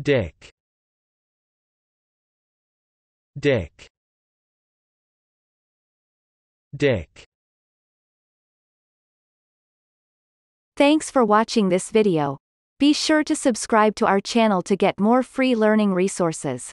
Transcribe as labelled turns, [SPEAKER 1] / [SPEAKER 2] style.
[SPEAKER 1] Dick Dick Dick
[SPEAKER 2] Thanks for watching this video. Be sure to subscribe to our channel to get more free learning resources.